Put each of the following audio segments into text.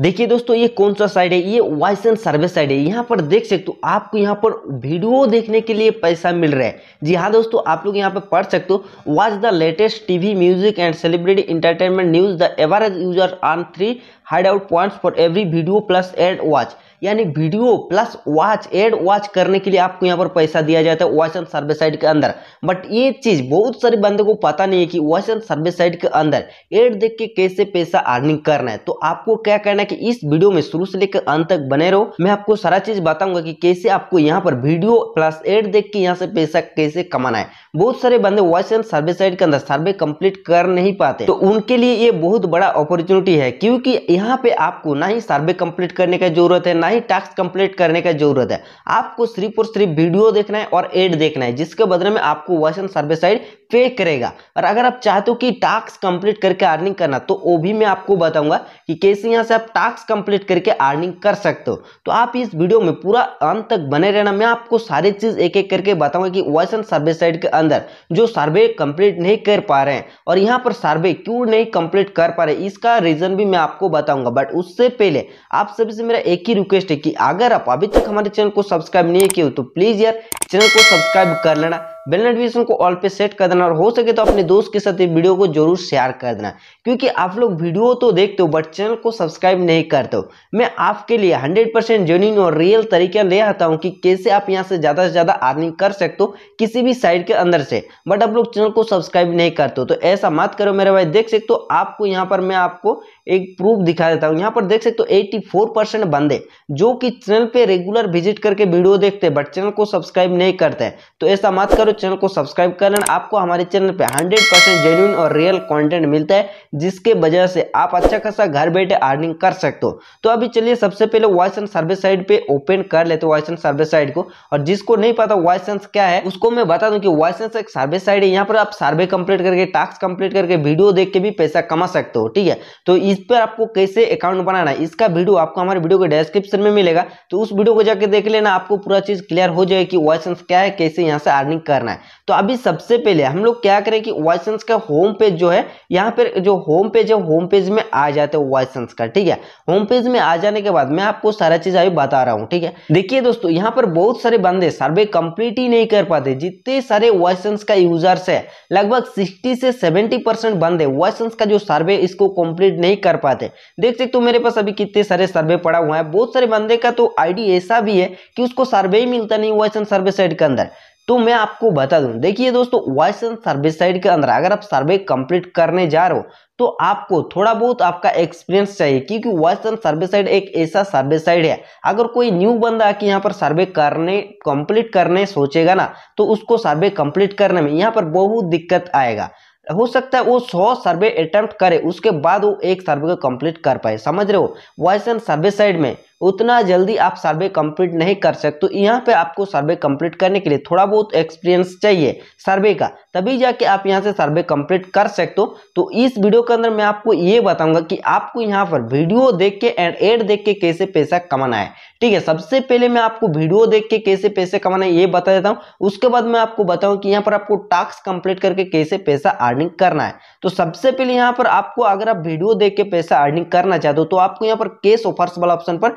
देखिए दोस्तों ये कौन सा साइड है ये एंड सर्विस साइड है यहाँ पर देख सकते हो आपको यहाँ पर वीडियो देखने के लिए पैसा मिल रहा है जी हाँ दोस्तों आप लोग यहाँ पर पढ़ सकते हो watch the latest TV music and celebrity entertainment news the average user on three hide out point for every video plus ad watch यानी video plus watch ad watch करने के लिए आपको यहाँ पर पैसा दिया जाता है वॉच एंड सर्विस साइट के अंदर बट ये चीज़ बहुत सारे बंदे को पता नहीं है कि वॉच एंड सर्विस साइट के अंदर एड देख के कैसे पैसा अर्निंग करना है तो आपको क्या करना है कि इस वीडियो में शुरू से लेकर अंत तक बने रहो मैं आपको सारा चीज़ बताऊंगा कि कैसे आपको यहाँ पर वीडियो प्लस एड देख के यहाँ से पैसा कैसे कमाना है बहुत सारे बंदे वॉच एंड सर्विस साइट के अंदर सर्वे कंप्लीट कर नहीं पाते तो उनके लिए ये बहुत बड़ा अपॉर्चुनिटी है क्योंकि यहाँ पे आपको ना ही सर्वे कंप्लीट करने का जरूरत है ना ही टास्क कंप्लीट करने का जरूरत है आपको सिर्फ और सिर्फ वीडियो देखना है और एड देखना है जिसके बदले में आपको वॉइस एंड सर्वे साइड पे करेगा और अगर आप चाहते हो कि टास्क कंप्लीट करके अर्निंग करना तो वो भी मैं आपको बताऊंगा कि कैसे यहाँ से आप टास्क कंप्लीट करके अर्निंग कर सकते हो तो आप इस वीडियो में पूरा अंत तक बने रहना मैं आपको सारी चीज़ एक एक करके बताऊंगा कि वॉइस एंड सर्वे साइड के अंदर जो सर्वे कंप्लीट नहीं कर पा रहे हैं और यहाँ पर सर्वे क्यों नहीं कंप्लीट कर पा रहे इसका रीज़न भी मैं आपको बताऊंगा बट उससे पहले आप सभी से मेरा एक ही रिक्वेस्ट है कि अगर आप अभी तक हमारे चैनल को सब्सक्राइब नहीं किए तो प्लीज़ यार चैनल को सब्सक्राइब कर लेना बेल नोटिफिकेशन को ऑल पे सेट कर देना और हो सके तो अपने दोस्त के साथ ये वीडियो को जरूर शेयर कर देना क्योंकि आप लोग वीडियो तो देखते हो बट चैनल को सब्सक्राइब नहीं करते हो मैं आपके लिए हंड्रेड परसेंट जेन्यून और रियल तरीका ले आता हूँ कि कैसे आप यहाँ से ज़्यादा से ज़्यादा अर्निंग कर सकते हो किसी भी साइड के अंदर से बट आप लोग चैनल को सब्सक्राइब नहीं करते हो तो ऐसा मत करो मेरे भाई देख सकते हो आपको यहाँ पर मैं आपको एक प्रूफ दिखा देता हूँ यहाँ पर देख सकते हो एट्टी फोर परसेंट बंदे जो कि चैनल पे रेगुलर विजिट करके वीडियो देखते हैं बट चैनल को सब्सक्राइब नहीं करते हैं तो ऐसा मत करो चैनल को सब्सक्राइब कर लेना आपको हमारे चैनल पे 100 परसेंट जेन्यून और रियल कंटेंट मिलता है जिसके वजह से आप अच्छा खासा घर बैठे अर्निंग कर सकते हो तो अभी चलिए सबसे पहले वॉइस एंड सर्विस साइट पे ओपन कर लेते हो वॉइस एंड सर्विस साइट को और जिसको नहीं पता वॉइस एंस क्या है उसको मैं बता दूँ की वॉइस एंस एक सर्विस साइट है यहाँ पर आप सर्वे कंप्लीट करके टास्क कंप्लीट करके वीडियो देख के भी पैसा कमा सकते हो ठीक है तो इस पर आपको कैसे अकाउंट बनाना है इसका वीडियो आपको हमारे वीडियो के डिस्क्रिप्शन में मिलेगा तो उस वीडियो को जाकर देख लेना आपको पूरा चीज क्लियर हो जाएगी वॉइस एंस क्या है कैसे यहाँ से अर्निंग करना करना है तो अभी सबसे पहले हम लोग क्या करें कि वाइसेंस का होम पेज जो है यहाँ पर जो होम पेज है होम पेज में आ जाते हैं वाइसेंस का ठीक है होम पेज में आ जाने के बाद मैं आपको सारा चीज अभी बता रहा हूँ ठीक है देखिए दोस्तों यहाँ पर बहुत सारे बंदे सर्वे कंप्लीट ही नहीं कर पाते जितने सारे वाइसेंस का यूजर्स है लगभग सिक्सटी से सेवेंटी परसेंट बंदे वाइसेंस का जो सर्वे इसको कंप्लीट नहीं कर पाते देख सकते हो मेरे पास अभी कितने सारे सर्वे पड़ा हुआ है बहुत सारे बंदे का तो आईडी ऐसा भी है कि उसको सर्वे ही मिलता नहीं वाइसेंस सर्वे साइड के अंदर तो मैं आपको बता दूं देखिए दोस्तों वॉइस एंड सर्विस साइड के अंदर अगर आप सर्वे कंप्लीट करने जा रहे हो तो आपको थोड़ा बहुत आपका एक्सपीरियंस चाहिए क्योंकि वॉइस एंड सर्विस साइड एक ऐसा सर्विस साइड है अगर कोई न्यू बंदा आके यहाँ पर सर्वे करने कंप्लीट करने सोचेगा ना तो उसको सर्वे कंप्लीट करने में यहाँ पर बहुत दिक्कत आएगा हो सकता है वो सौ सर्वे अटैम्प्ट करे उसके बाद वो एक सर्वे को कंप्लीट कर पाए समझ रहे हो वॉइस एंड सर्वे साइड में उतना जल्दी आप सर्वे कंप्लीट नहीं कर सकते तो यहाँ पे आपको सर्वे कंप्लीट करने के लिए थोड़ा बहुत एक्सपीरियंस चाहिए सर्वे का तभी जाके आप यहाँ से सर्वे कंप्लीट कर सकते हो तो इस वीडियो के अंदर मैं आपको ये बताऊंगा कि आपको यहाँ पर वीडियो देख के एंड एड देख के कैसे पैसा कमाना है ठीक है सबसे पहले मैं आपको वीडियो देख के कैसे पैसे कमाना है ये बता देता हूँ उसके बाद मैं आपको बताऊँ कि यहाँ पर आपको टास्क कंप्लीट करके कैसे पैसा अर्निंग करना है तो सबसे पहले यहाँ पर आपको अगर आप वीडियो देख के पैसा अर्निंग करना चाहते हो तो आपको यहाँ पर केस ऑफर्स वाला ऑप्शन पर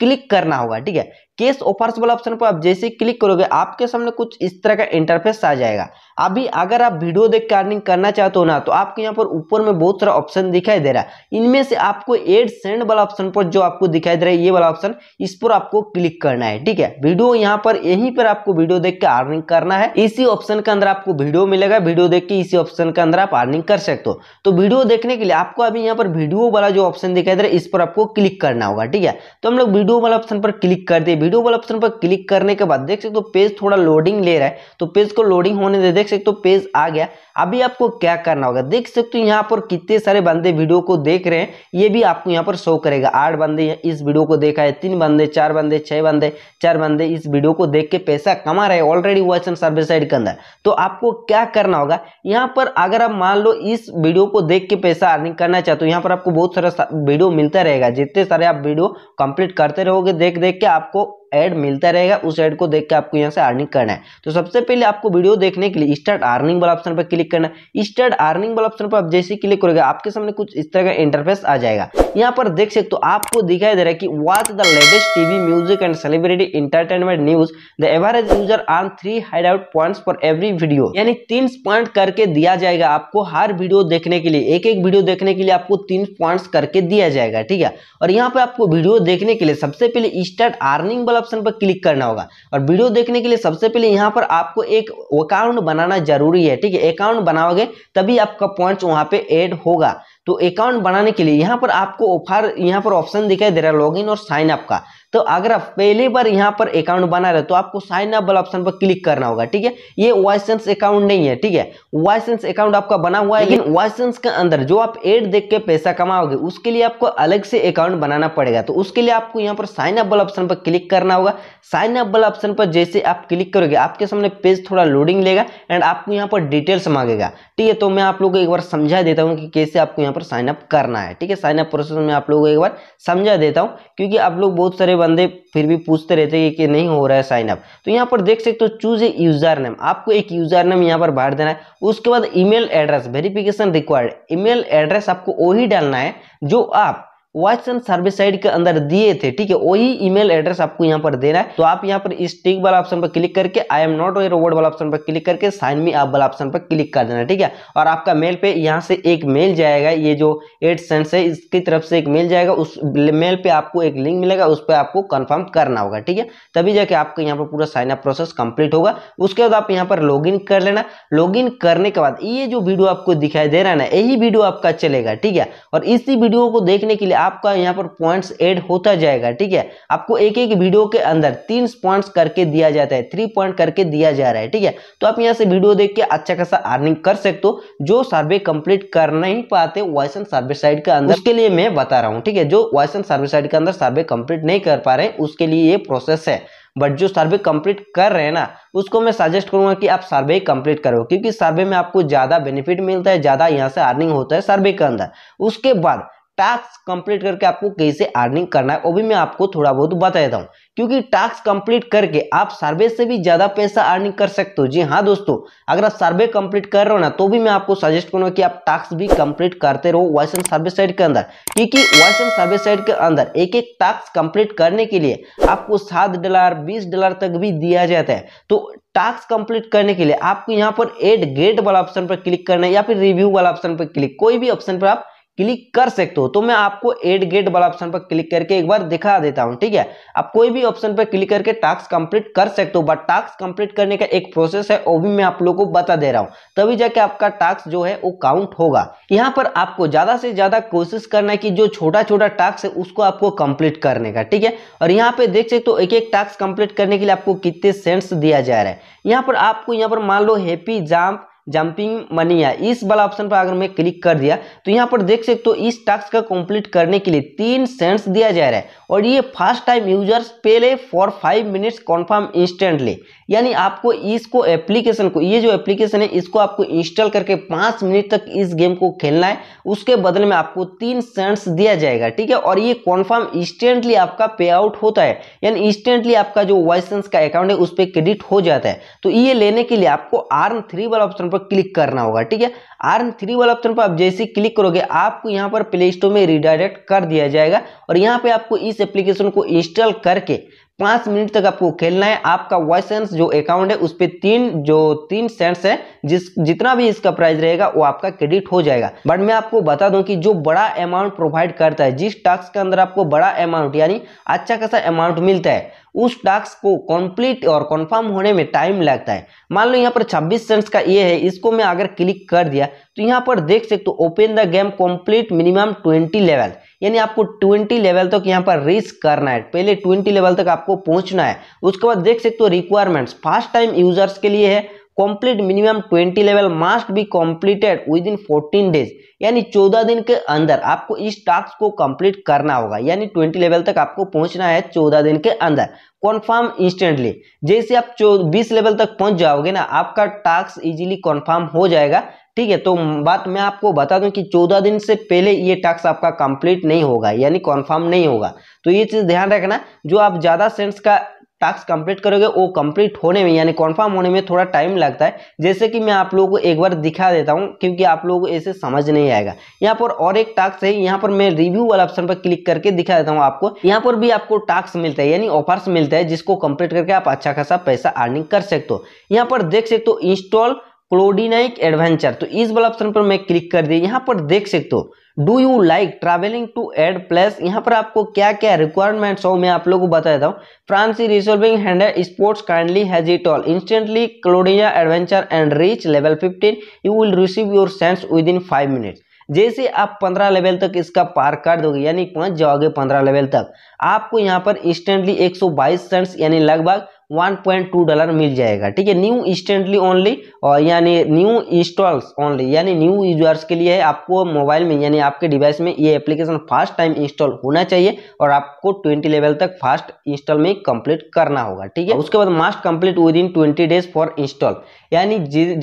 क्लिक करना होगा ठीक है केस ऑफर्स वाला ऑप्शन पर आप जैसे क्लिक करोगे आपके सामने कुछ इस तरह का इंटरफेस आ जाएगा अभी अगर आप वीडियो देख के अर्निंग करना चाहते हो ना तो आपके यहाँ पर ऊपर में बहुत सारा ऑप्शन दिखाई दे रहा है इनमें से आपको एड सेंड वाला ऑप्शन पर जो आपको दिखाई दे रहा है ये वाला ऑप्शन इस पर आपको क्लिक करना है ठीक है वीडियो यहाँ पर यहीं पर आपको वीडियो देख के अर्निंग करना है इसी ऑप्शन के अंदर आपको वीडियो मिलेगा वीडियो देख के इसी ऑप्शन के अंदर आप अर्निंग कर सकते हो तो वीडियो देखने के लिए आपको अभी यहाँ पर वीडियो वाला जो ऑप्शन दिखाई दे रहा है इस पर आपको क्लिक करना होगा ठीक है तो हम लोग वीडियो वीडियो वाला ऑप्शन पर क्लिक कर दे वीडियो वाला ऑप्शन पर क्लिक करने के बाद देख सकते हो पेज थोड़ा लोडिंग ले रहा है तो पेज को लोडिंग होने दे देख सकते हो पेज आ गया अभी आपको क्या करना होगा देख सकते हो यहाँ पर कितने सारे बंदे वीडियो को देख रहे हैं ये भी आपको यहाँ पर शो करेगा आठ बंदे इस वीडियो को देखा है तीन बंदे चार बंदे छह बंदे चार बंदे इस वीडियो को देख के पैसा कमा रहे हैं already watch and service site के अंदर तो आपको क्या करना होगा यहाँ पर अगर आप मान लो इस वीडियो को देख के पैसा अर्निंग करना चाहते हो यहाँ पर आपको बहुत सारा वीडियो मिलता रहेगा जितने सारे आप वीडियो कंप्लीट करते रहोगे देख देख के आपको एड मिलता रहेगा उस एड को देख के आपको यहाँ से अर्निंग करना है तो सबसे पहले आपको वीडियो देखने के लिए स्टार्ट अर्निंग वाला ऑप्शन पर क्लिक करना है स्टार्ट अर्निंग वाला ऑप्शन पर आप जैसे क्लिक करोगे आपके सामने कुछ इस तरह का इंटरफेस आ जाएगा यहाँ पर देख सकते हो तो आपको दिखाई दे रहा है कि watch the latest TV music and celebrity entertainment news the average user on three hide out point for every video यानी तीन पॉइंट करके दिया जाएगा आपको हर वीडियो देखने के लिए एक एक वीडियो देखने के लिए आपको तीन पॉइंट करके दिया जाएगा ठीक है और यहाँ पर आपको वीडियो देखने के लिए सबसे पहले स्टार्ट अर्निंग वाला ऑप्शन पर क्लिक करना होगा और वीडियो देखने के लिए सबसे पहले यहाँ पर आपको एक अकाउंट बनाना जरूरी है ठीक है अकाउंट बनाओगे तभी आपका पॉइंट वहां पे ऐड होगा तो अकाउंट बनाने के लिए यहाँ पर आपको ऑफर यहाँ पर ऑप्शन दिखाई दे रहा है लॉगिन और साइन अप का तो अगर आप पहली बार यहाँ पर अकाउंट बना रहे तो आपको साइन अप वाला ऑप्शन पर क्लिक करना होगा ठीक है ये वाइसेंस अकाउंट नहीं है ठीक है वाइसेंस अकाउंट आपका बना हुआ है लेकिन वाइसेंस के अंदर जो आप एड देख के पैसा कमाओगे उसके लिए आपको अलग से अकाउंट बनाना पड़ेगा तो उसके लिए आपको यहाँ पर साइन अप वाला ऑप्शन पर क्लिक करना होगा साइन अप वाला ऑप्शन पर जैसे आप क्लिक करोगे आपके सामने पेज थोड़ा लोडिंग लेगा एंड आपको यहाँ पर डिटेल्स मांगेगा ठीक है तो मैं आप लोग को एक बार समझा देता हूँ कि कैसे आपको यहाँ पर साइनअप करना है ठीक है साइनअप प्रोसेस में आप लोगों को एक बार समझा देता हूँ क्योंकि आप लोग बहुत सारे बंदे फिर भी पूछते रहते हैं कि नहीं हो रहा है साइनअप तो यहाँ पर देख सकते हो चूज ए यूज़र नेम आपको एक यूज़र नेम यहाँ पर भर देना है उसके बाद email address verification required email address आपको वही डालना है जो आप एंड सर्विस साइड के अंदर दिए थे ठीक है वही ईमेल एड्रेस आपको यहाँ पर देना है तो आप यहाँ पर इस टिक वाला ऑप्शन पर क्लिक करके I M not where word वाला ऑप्शन पर क्लिक करके साइन मी आप वाला ऑप्शन पर क्लिक कर देना ठीक है और आपका मेल पे यहाँ से एक मेल जाएगा ये जो एड सेंस है इसकी तरफ से एक मेल जाएगा उस मेल पे आपको एक लिंक मिलेगा उस पर आपको कन्फर्म करना होगा ठीक है तभी जाके आपका यहाँ पर पूरा साइन अप प्रोसेस कंप्लीट होगा उसके बाद आप यहाँ पर लॉग कर लेना लॉग करने के बाद ये जो वीडियो आपको दिखाई दे रहा है ना यही वीडियो आपका चलेगा ठीक है और इसी वीडियो को देखने के लिए आपका यहाँ पर पॉइंट्स ऐड होता जाएगा ठीक है आपको एक एक वीडियो के अंदर तीन पॉइंट्स करके दिया जाता है थ्री पॉइंट करके दिया जा रहा है ठीक है तो आप यहाँ से वीडियो देख के अच्छा खासा अर्निंग कर सकते हो जो सर्वे कंप्लीट कर नहीं पाते वॉइसन सर्वे साइड के अंदर उसके लिए मैं बता रहा हूँ ठीक है जो वॉइसन सर्वे साइड के अंदर सर्वे कंप्लीट नहीं कर पा रहे उसके लिए ये प्रोसेस है बट जो सर्वे कंप्लीट कर रहे हैं ना उसको मैं सजेस्ट करूंगा कि आप सर्वे कंप्लीट करो क्योंकि सर्वे में आपको ज़्यादा बेनिफिट मिलता है ज़्यादा यहाँ से अर्निंग होता है सर्वे के अंदर उसके बाद टास्क कंप्लीट करके आपको कैसे अर्निंग करना है वो भी मैं आपको थोड़ा बहुत बता देता हूँ क्योंकि टास्क कंप्लीट करके आप सर्वे से भी ज़्यादा पैसा अर्निंग कर सकते हो जी हाँ दोस्तों अगर आप सर्वे कंप्लीट कर रहे हो ना तो भी मैं आपको सजेस्ट करूंगा कि आप टास्क भी कंप्लीट करते रहो वॉइस एंड सर्वे साइड के अंदर क्योंकि वॉइस एंड सर्वे साइड के अंदर एक एक टास्क कंप्लीट करने के लिए आपको सात डॉलर बीस डॉलर तक भी दिया जाता है तो टास्क कंप्लीट करने के लिए आपको यहाँ पर एड गेट वाला ऑप्शन पर क्लिक करना है या फिर रिव्यू वाला ऑप्शन पर क्लिक कोई भी ऑप्शन पर आप क्लिक कर सकते हो तो मैं आपको एड गेट वाला ऑप्शन पर क्लिक करके एक बार दिखा देता हूं ठीक है आप कोई भी ऑप्शन पर क्लिक करके टास्क कंप्लीट कर सकते हो बट टास्क कंप्लीट करने का एक प्रोसेस है वो भी मैं आप लोगों को बता दे रहा हूं तभी जाके आपका टास्क जो है वो काउंट होगा यहाँ पर आपको ज्यादा से ज्यादा कोशिश करना है कि जो छोटा छोटा टास्क है उसको आपको कंप्लीट करने का ठीक है और यहाँ पे देख सकते हो एक एक टास्क कंप्लीट करने के लिए आपको कितने सेंट्स दिया जा रहा है यहाँ पर आपको यहाँ पर मान लो हैप्पी जाम्प जंपिंग मनी है इस वाला ऑप्शन पर अगर मैं क्लिक कर दिया तो यहाँ पर देख सकते हो इस टास्क का कंप्लीट करने के लिए तीन सेंट्स दिया जा रहा है और ये first time users play for five minutes confirm instantly यानी आपको इसको एप्लीकेशन को ये जो एप्लीकेशन है इसको आपको इंस्टॉल करके पाँच मिनट तक इस गेम को खेलना है उसके बदले में आपको तीन सेंट्स दिया जाएगा ठीक है और ये कॉन्फर्म इंस्टेंटली आपका पे आउट होता है यानी इंस्टेंटली आपका जो वाइसेंस का अकाउंट है उस पर क्रेडिट हो जाता है तो ये लेने के लिए आपको आर्म थ्री वाला ऑप्शन पर क्लिक करना होगा ठीक है आर्न थ्री वाला ऑप्शन पर आप जैसे क्लिक करोगे आपको यहाँ पर प्ले स्टोर में रिडायरेक्ट कर दिया जाएगा और यहाँ पे आपको इस एप्लीकेशन को इंस्टॉल करके पाँच मिनट तक आपको खेलना है आपका वॉइस सेंस जो अकाउंट है उस पर तीन जो तीन सेंट्स है जिस जितना भी इसका प्राइस रहेगा वो आपका क्रेडिट हो जाएगा बट मैं आपको बता दूं कि जो बड़ा अमाउंट प्रोवाइड करता है जिस टास्क के अंदर आपको बड़ा अमाउंट यानी अच्छा खासा अमाउंट मिलता है उस टास्क को कंप्लीट और कंफर्म होने में टाइम लगता है मान लो यहाँ पर 26 सेंट्स का ये है इसको मैं अगर क्लिक कर दिया तो यहाँ पर देख सकते हो open the game complete minimum 20 level यानी आपको ट्वेंटी लेवल तक यहाँ पर रीच करना है पहले ट्वेंटी लेवल तक आपको पहुंचना है उसके बाद देख सकते हो रिक्वायरमेंट्स फर्स्ट टाइम यूजर्स के लिए है complete minimum 20 level must be completed within 14 days यानी 14 दिन के अंदर आपको इस टास्क को कंप्लीट करना होगा यानी 20 लेवल तक आपको पहुंचना है 14 दिन के अंदर कॉन्फर्म इंस्टेंटली जैसे आप 20 लेवल तक पहुंच जाओगे ना आपका टास्क इजीली कॉन्फर्म हो जाएगा ठीक है तो बात मैं आपको बता दूं कि 14 दिन से पहले ये टास्क आपका कंप्लीट नहीं होगा यानी कॉन्फर्म नहीं होगा तो ये चीज़ ध्यान रखना जो आप ज़्यादा सेंस का टास्क कंप्लीट करोगे वो कंप्लीट होने में यानी कॉन्फर्म होने में थोड़ा टाइम लगता है जैसे कि मैं आप लोगों को एक बार दिखा देता हूँ क्योंकि आप लोगों को ऐसे समझ नहीं आएगा यहाँ पर और एक टास्क है यहाँ पर मैं रिव्यू वाला ऑप्शन पर क्लिक करके दिखा देता हूँ आपको यहाँ पर भी आपको टास्क मिलता है यानी ऑफर्स मिलता है जिसको कंप्लीट करके आप अच्छा खासा पैसा अर्निंग कर सकते हो यहाँ पर देख सकते हो इंस्टॉल क्लोडिनाइक एडवेंचर तो इस वाला ऑप्शन पर मैं क्लिक कर दिया यहाँ पर देख सकते हो do you like travelling to ad place यहाँ पर आपको क्या क्या रिक्वायरमेंट्स हो मैं आप लोगों को बता देता हूँ फ्रांसी resolving hand sports kindly has it all instantly Claudia adventure and reach level fifteen you will receive your cents within five minutes जैसे आप 15 लेवल तक इसका पार कर दोगे यानी पहुंच जाओगे 15 लेवल तक आपको यहां पर इंस्टेंटली 122 सेंट्स यानी लगभग 1.2 डॉलर मिल जाएगा ठीक है न्यू इंस्टेंटली ओनली और यानी न्यू इंस्टॉल्स ओनली यानी न्यू यूजर्स के लिए है आपको मोबाइल में यानी आपके डिवाइस में ये एप्लीकेशन फर्स्ट टाइम इंस्टॉल होना चाहिए और आपको 20 लेवल तक फर्स्ट इंस्टॉल में कंप्लीट करना होगा ठीक है उसके बाद must complete within twenty days for install यानी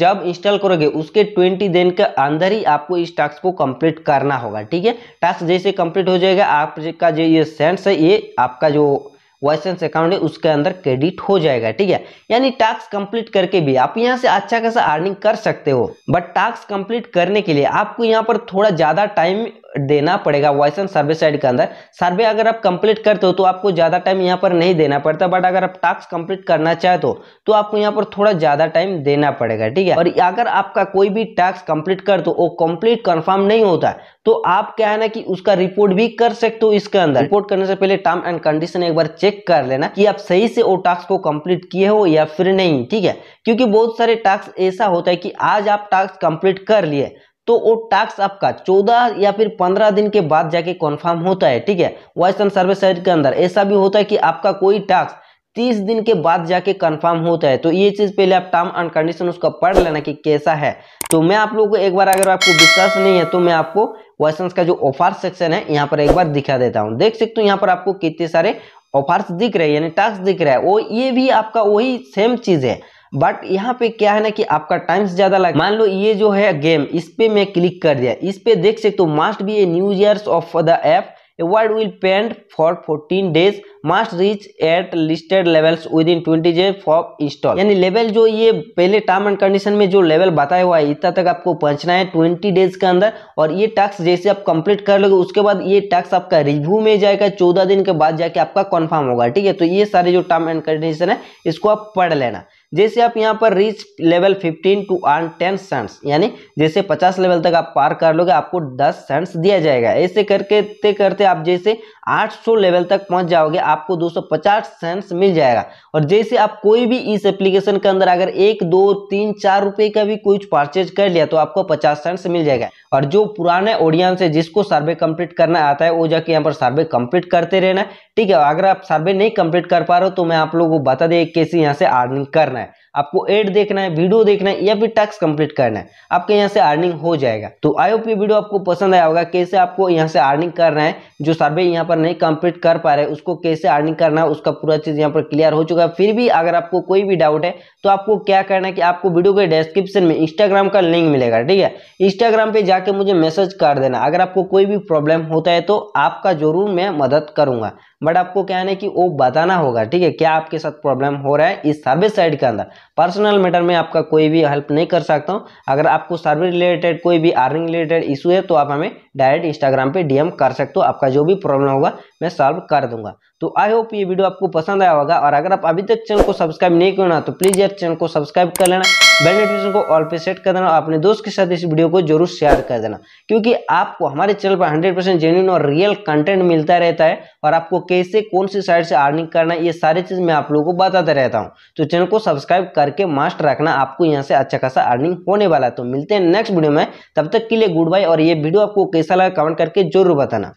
जब इंस्टॉल करोगे उसके ट्वेंटी दिन के अंदर ही आपको इस टास्क को कंप्लीट करना होगा ठीक है टास्क जैसे कंप्लीट हो जाएगा आपका जो ये सेंस है ये आपका जो वाइसेंस अकाउंट है उसके अंदर क्रेडिट हो जाएगा ठीक है यानी टास्क कंप्लीट करके भी आप यहाँ से अच्छा खासा अर्निंग कर सकते हो बट टास्क कंप्लीट करने के लिए आपको यहाँ पर थोड़ा ज़्यादा टाइम देना पड़ेगा वॉइस एंड सर्वे साइड के अंदर सर्वे अगर आप कंप्लीट करते हो तो आपको ज़्यादा टाइम यहाँ पर नहीं देना पड़ता बट अगर आप टास्क कंप्लीट करना चाहते हो तो आपको यहाँ पर थोड़ा ज़्यादा टाइम देना पड़ेगा ठीक है और अगर आपका कोई भी टास्क कंप्लीट कर दो वो कंप्लीट कन्फर्म नहीं होता तो आप क्या है ना कि उसका रिपोर्ट भी कर सकते हो इसके अंदर रिपोर्ट करने से पहले टर्म एंड कंडीशन एक बार चेक कर लेना कि आप सही से वो टास्क को कंप्लीट किए हो या फिर नहीं ठीक है क्योंकि बहुत सारे टास्क ऐसा होता है कि आज आप टास्क कंप्लीट कर लिए तो वो टास्क आपका 14 या फिर 15 दिन के बाद जाके कन्फर्म होता है ठीक है वेस्टर्न सर्वे साइट के अंदर ऐसा भी होता है कि आपका कोई टास्क तीस दिन के बाद जाके कन्फर्म होता है तो ये चीज़ पहले आप टर्म एंड कंडीशन उसका पढ़ लेना कि कैसा है तो मैं आप लोगों को एक बार अगर आपको विश्वास नहीं है तो मैं आपको क्वेश्चन का जो ऑफर सेक्शन है यहाँ पर एक बार दिखा देता हूँ देख सकते हो यहाँ पर आपको कितने सारे ऑफर्स दिख रहे हैं यानी टास्क दिख रहा है वो ये भी आपका वही सेम चीज़ है बट यहाँ पे क्या है ना कि आपका टाइम ज्यादा लग मान लो ये जो है गेम इस पे मैं क्लिक कर दिया इस पे देख सकते हो must be a new year of the app will will for fourteen days must reach at listed levels within twenty days for install यानी लेवल जो ये पहले टर्म एंड कंडीशन में जो लेवल बताया हुआ है इतना तक आपको पहुंचना है ट्वेंटी डेज के अंदर और ये टास्क जैसे आप कंप्लीट कर लोगे उसके बाद ये टास्क आपका रिव्यू में जाएगा चौदह दिन के बाद जाके आपका कन्फर्म होगा ठीक है तो ये सारे जो टर्म एंड कंडीशन है इसको आप पढ़ लेना जैसे आप यहाँ पर reach level 15 to earn 10 cents यानी जैसे 50 लेवल तक आप पार कर लोगे आपको 10 सेंट्स दिया जाएगा ऐसे करके करते आप जैसे 800 लेवल तक पहुँच जाओगे आपको 250 सेंट्स मिल जाएगा और जैसे आप कोई भी इस एप्लीकेशन के अंदर अगर एक दो तीन चार रुपये का भी कुछ परचेज कर लिया तो आपको पचास सेंट्स मिल जाएगा और जो पुराने ऑडियंस है जिसको सर्वे कम्प्लीट करना आता है वो जाके यहाँ पर सर्वे कम्प्लीट करते रहना ठीक है अगर आप सर्वे नहीं कंप्लीट कर पा रहे हो तो मैं आप लोगों को बता दें कैसे यहाँ से अर्निंग करना non è आपको एड देखना है वीडियो देखना है या फिर टैक्स कंप्लीट करना है आपके यहाँ से अर्निंग हो जाएगा तो आई होप ये वीडियो आपको पसंद आया होगा कैसे आपको यहाँ से अर्निंग करना है जो सर्वे यहाँ पर नहीं कंप्लीट कर पा रहे उसको कैसे अर्निंग करना है उसका पूरा चीज़ यहाँ पर क्लियर हो चुका है फिर भी अगर आपको कोई भी डाउट है तो आपको क्या करना है कि आपको वीडियो के डिस्क्रिप्शन में इंस्टाग्राम का लिंक मिलेगा ठीक है इंस्टाग्राम पर जाके मुझे मैसेज कर देना अगर आपको कोई भी प्रॉब्लम होता है तो आपका जरूर मैं मदद करूंगा बट आपको क्या है कि वो बताना होगा ठीक है क्या आपके साथ प्रॉब्लम हो रहा है इस सर्वे साइड के अंदर पर्सनल मैटर में आपका कोई भी हेल्प नहीं कर सकता हूँ अगर आपको सर्विस रिलेटेड कोई भी अर्निंग रिलेटेड इशू है तो आप हमें डायरेक्ट इंस्टाग्राम पे डीएम कर सकते हो आपका जो भी प्रॉब्लम होगा मैं सॉल्व कर दूंगा तो आई होप ये वीडियो आपको पसंद आया होगा और अगर आप अभी तक चैनल को सब्सक्राइब नहीं करना तो प्लीज़ यार चैनल को सब्सक्राइब कर लेना बेल नोटिफिकेशन को ऑल पे सेट कर देना और अपने दोस्त के साथ इस वीडियो को जरूर शेयर कर देना क्योंकि आपको हमारे चैनल पर हंड्रेड परसेंट जेन्यून और रियल कंटेंट मिलता रहता है और आपको कैसे कौन सी साइड से अर्निंग करना ये सारी चीज़ मैं आप लोगों को बताता रहता हूँ तो चैनल को सब्सक्राइब करके मास्ट रखना आपको यहाँ से अच्छा खासा अर्निंग होने वाला है तो मिलते हैं नेक्स्ट वीडियो में तब तक के लिए गुड बाय और ये वीडियो आपको कैसा लगा कमेंट करके जरूर बताना